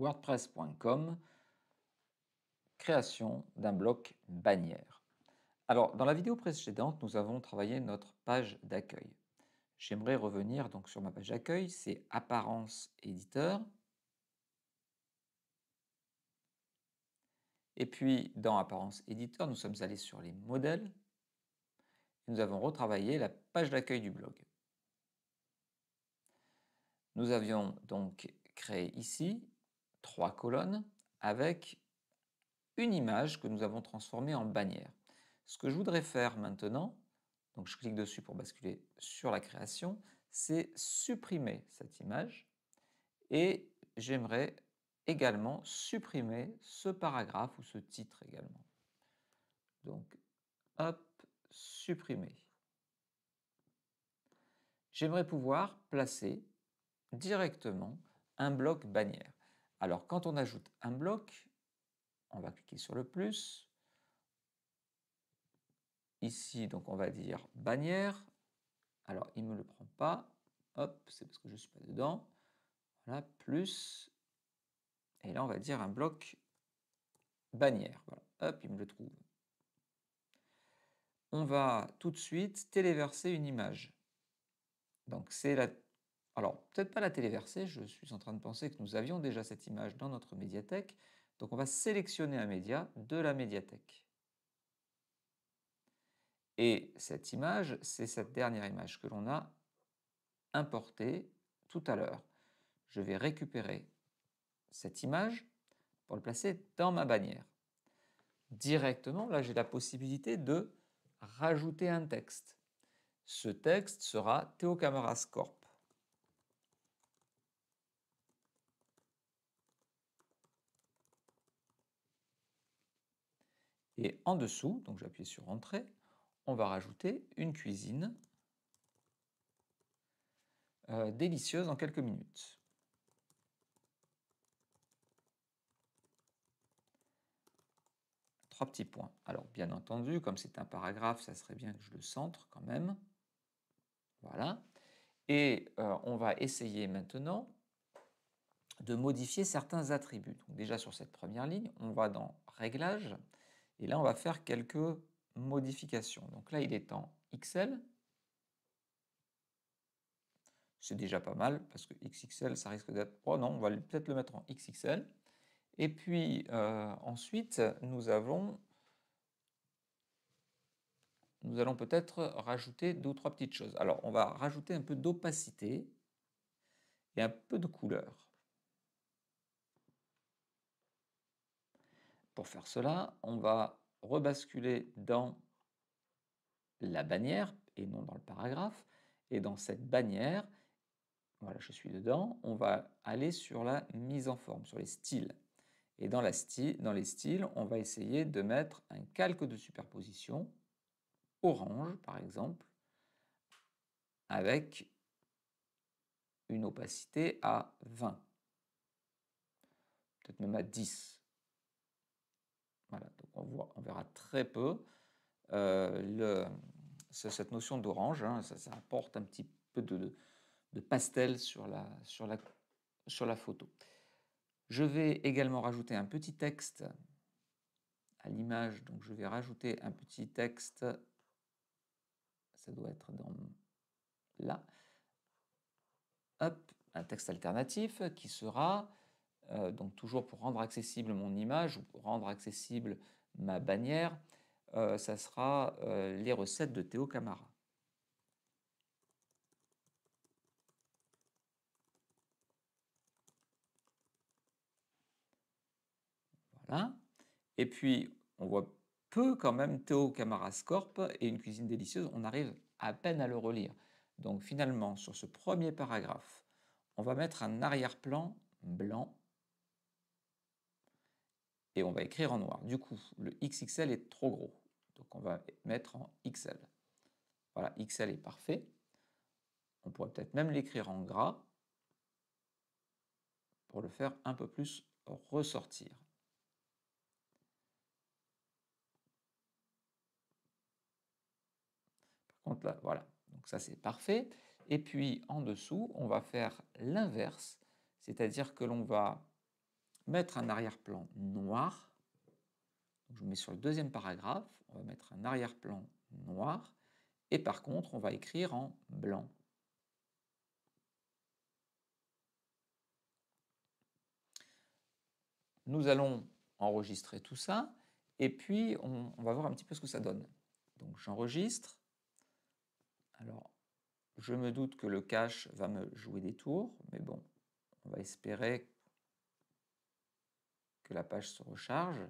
wordpress.com, création d'un bloc bannière. Alors, dans la vidéo précédente, nous avons travaillé notre page d'accueil. J'aimerais revenir donc sur ma page d'accueil, c'est apparence éditeur. Et puis, dans apparence éditeur, nous sommes allés sur les modèles. nous avons retravaillé la page d'accueil du blog. Nous avions donc créé ici trois colonnes avec une image que nous avons transformée en bannière. Ce que je voudrais faire maintenant, donc je clique dessus pour basculer sur la création, c'est supprimer cette image et j'aimerais également supprimer ce paragraphe ou ce titre également. Donc, hop, supprimer. J'aimerais pouvoir placer directement un bloc bannière. Alors quand on ajoute un bloc, on va cliquer sur le plus. Ici, donc on va dire bannière. Alors il ne me le prend pas. Hop, c'est parce que je ne suis pas dedans. Voilà, plus. Et là, on va dire un bloc bannière. hop, il me le trouve. On va tout de suite téléverser une image. Donc c'est la alors, peut-être pas la téléverser, je suis en train de penser que nous avions déjà cette image dans notre médiathèque. Donc, on va sélectionner un média de la médiathèque. Et cette image, c'est cette dernière image que l'on a importée tout à l'heure. Je vais récupérer cette image pour le placer dans ma bannière. Directement, là, j'ai la possibilité de rajouter un texte. Ce texte sera Camaras Corp. Et en dessous, donc j'appuie sur Entrée, on va rajouter une cuisine euh, délicieuse en quelques minutes. Trois petits points. Alors bien entendu, comme c'est un paragraphe, ça serait bien que je le centre quand même. Voilà. Et euh, on va essayer maintenant de modifier certains attributs. Donc déjà sur cette première ligne, on va dans Réglages et là, on va faire quelques modifications. Donc là, il est en XL. C'est déjà pas mal, parce que XXL, ça risque d'être... Oh non, on va peut-être le mettre en XXL. Et puis, euh, ensuite, nous avons... Nous allons peut-être rajouter deux ou trois petites choses. Alors, on va rajouter un peu d'opacité et un peu de couleur. Pour faire cela, on va rebasculer dans la bannière et non dans le paragraphe. Et dans cette bannière, voilà, je suis dedans, on va aller sur la mise en forme, sur les styles. Et dans, la style, dans les styles, on va essayer de mettre un calque de superposition, orange par exemple, avec une opacité à 20, peut-être même à 10 on verra très peu euh, le, cette notion d'orange. Hein, ça, apporte un petit peu de, pastel sur la, sur, la, sur la photo. Je vais également rajouter un petit texte à l'image. Donc je vais rajouter un petit texte. Ça doit être dans là. Hop, un texte alternatif qui sera euh, donc toujours pour rendre accessible mon image ou rendre accessible ma bannière, euh, ça sera euh, les recettes de Théo Camara. Voilà. Et puis, on voit peu quand même Théo Camara Scorp et une cuisine délicieuse. On arrive à peine à le relire. Donc finalement, sur ce premier paragraphe, on va mettre un arrière-plan blanc et on va écrire en noir. Du coup, le XXL est trop gros, donc on va mettre en XL. Voilà, XL est parfait. On pourrait peut-être même l'écrire en gras pour le faire un peu plus ressortir. Par contre, là, voilà. Donc ça, c'est parfait. Et puis, en dessous, on va faire l'inverse, c'est-à-dire que l'on va mettre un arrière-plan noir. je vous mets sur le deuxième paragraphe, on va mettre un arrière-plan noir, et par contre, on va écrire en blanc. Nous allons enregistrer tout ça, et puis on, on va voir un petit peu ce que ça donne. Donc j'enregistre. Alors, je me doute que le cache va me jouer des tours, mais bon, on va espérer la page se recharge.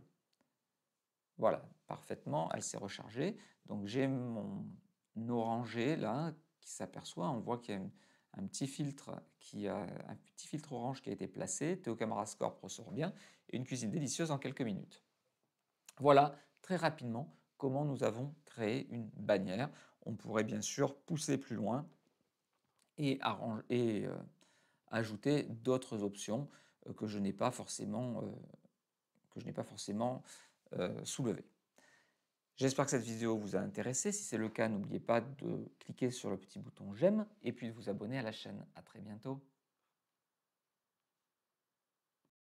Voilà, parfaitement, elle s'est rechargée. Donc j'ai mon orangé là qui s'aperçoit, on voit qu'il y a un petit filtre qui a un petit filtre orange qui a été placé, Théo Camaras Score ressort bien et une cuisine délicieuse en quelques minutes. Voilà très rapidement comment nous avons créé une bannière. On pourrait bien sûr pousser plus loin et, et euh, ajouter d'autres options euh, que je n'ai pas forcément euh, que je n'ai pas forcément euh, soulevé. J'espère que cette vidéo vous a intéressé. Si c'est le cas, n'oubliez pas de cliquer sur le petit bouton j'aime et puis de vous abonner à la chaîne. A très bientôt.